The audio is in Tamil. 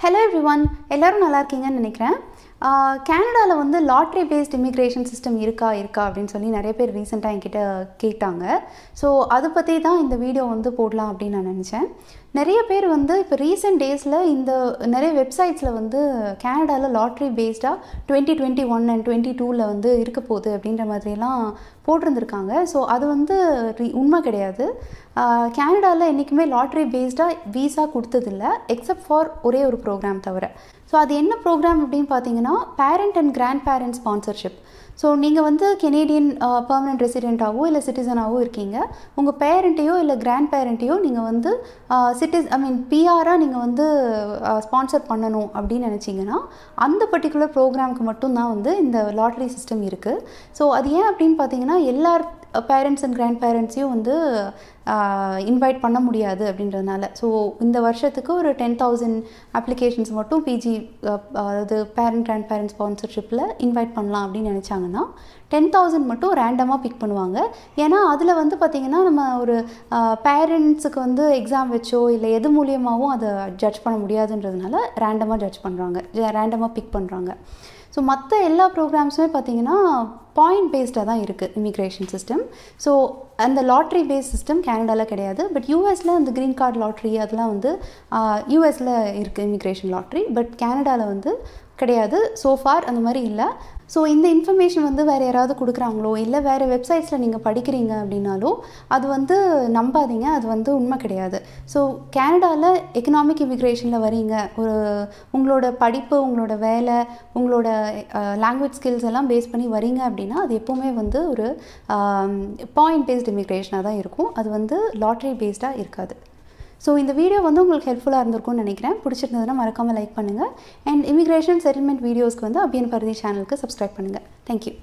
ஹலோ எவ்ரி ஒன் எல்லோரும் நல்லா இருக்கீங்கன்னு நினைக்கிறேன் கேனடாவில் வந்து லாட்ரி பேஸ்ட் இமிக்ரேஷன் சிஸ்டம் இருக்கா இருக்கா அப்படின்னு சொல்லி நிறைய பேர் ரீசெண்டாக என்கிட்ட கேட்டாங்க ஸோ அதை பற்றி தான் இந்த வீடியோ வந்து போடலாம் அப்படின்னு நான் நினச்சேன் நிறைய பேர் வந்து இப்போ ரீசெண்ட் டேஸில் இந்த நிறைய வெப்சைட்ஸில் வந்து கேனடாவில் லாட்ரி பேஸ்டாக twenty twenty one and twenty டூவில் வந்து இருக்க போகுது அப்படின்ற மாதிரிலாம் போட்டிருந்துருக்காங்க ஸோ அது வந்து உண்மை கிடையாது கேனடாவில் என்றைக்குமே லாட்ரி பேஸ்டாக விசா கொடுத்ததில்ல எக்ஸப்ட் ஃபார் ஒரே ஒரு ப்ரோக்ராம் தவிர ஸோ அது என்ன ப்ரோக்ராம் அப்படின்னு பார்த்தீங்கன்னா parent and grand parent sponsorship so நீங்கள் வந்து கெனேடியன் பர்மனெண்ட் ரெசிடென்ட்டாகவோ இல்லை சிட்டிசனாகவோ இருக்கீங்க உங்கள் பேரண்ட்டையோ இல்லை கிராண்ட் பேரண்ட்டையோ நீங்கள் வந்து சிட்டிஸ் ஐ மீன் பிஆராக நீங்கள் வந்து ஸ்பான்சர் uh, பண்ணணும் அப்படின்னு நினச்சிங்கன்னா அந்த பர்டிகுலர் ப்ரோக்ராமுக்கு மட்டும்தான் வந்து இந்த லாட்ரி சிஸ்டம் இருக்குது ஸோ அது ஏன் அப்படின்னு பார்த்தீங்கன்னா எல்லா பேரண்ட்ஸ் அண்ட் uh, கிராண்ட் பேரண்ட்ஸையும் வந்து இன்வைட் பண்ண முடியாது அப்படின்றதுனால ஸோ இந்த வருஷத்துக்கு ஒரு டென் தௌசண்ட் அப்ளிகேஷன்ஸ் மட்டும் பிஜி அதாவது பேரண்ட் கிராண்ட் பேரண்ட் ஸ்பான்சர்ஷிப்பில் இன்வைட் பண்ணலாம் அப்படின்னு நினச்சாங்கன்னா டென் தௌசண்ட் மட்டும் ரேண்டமாக பிக் பண்ணுவாங்க ஏன்னா அதில் வந்து பார்த்திங்கன்னா நம்ம ஒரு பேரண்ட்ஸுக்கு வந்து எக்ஸாம் வச்சோ இல்லை எது மூலியமாகவும் அதை ஜட்ஜ் பண்ண முடியாதுன்றதுனால ரேண்டமாக ஜட்ஜ் பண்ணுறாங்க ரேண்டமாக பிக் பண்ணுறாங்க ஸோ மற்ற எல்லா ப்ரோக்ராம்ஸுமே பார்த்திங்கன்னா பாயிண்ட் பேஸ்டாக தான் இருக்குது இமிக்ரேஷன் சிஸ்டம் ஸோ அந்த லாட்ரி பேஸ் சிஸ்டம் கேனடாவில் கிடையாது பட் யூஎஸில் அந்த க்ரீன் கார்டு லாட்ரி அதெல்லாம் வந்து யூஎஸில் இருக்குது இமிக்ரேஷன் லாட்ரி பட் கேனடாவில் வந்து கிடையாது ஸோ ஃபார் அந்த மாதிரி இல்லை ஸோ இந்த இன்ஃபர்மேஷன் வந்து வேறு யாராவது கொடுக்குறாங்களோ இல்லை வேறு வெப்சைட்ஸில் நீங்கள் படிக்கிறீங்க அப்படின்னாலோ அது வந்து நம்பாதீங்க அது வந்து உண்மை கிடையாது ஸோ கேனடாவில் எக்கனாமிக் இமிக்ரேஷனில் வரீங்க ஒரு உங்களோட படிப்பு உங்களோட வேலை உங்களோட லாங்குவேஜ் ஸ்கில்ஸ் எல்லாம் பேஸ் பண்ணி வரீங்க அப்படின்னா அது எப்போவுமே வந்து ஒரு பாயிண்ட் பேஸ்ட் இமிக்ரேஷனாக தான் இருக்கும் அது வந்து லாட்ரி பேஸ்டாக இருக்காது ஸோ இந்த வீடியோ வந்து உங்களுக்கு ஹெல்ப்ஃபுல்லாக இருந்திருக்கும்னு நினைக்கிறேன் பிடிச்சிருந்ததுன்னா மறக்காமல் லைக் பண்ணுங்கள் அண்ட் இமிக்ரேஷன் செட்டில்மெண்ட் வீடியோஸ்க்கு வந்து அபியன் பரதி சேனலுக்கு சப்ஸ்கிரைப் பண்ணுங்கள் தேங்க்யூ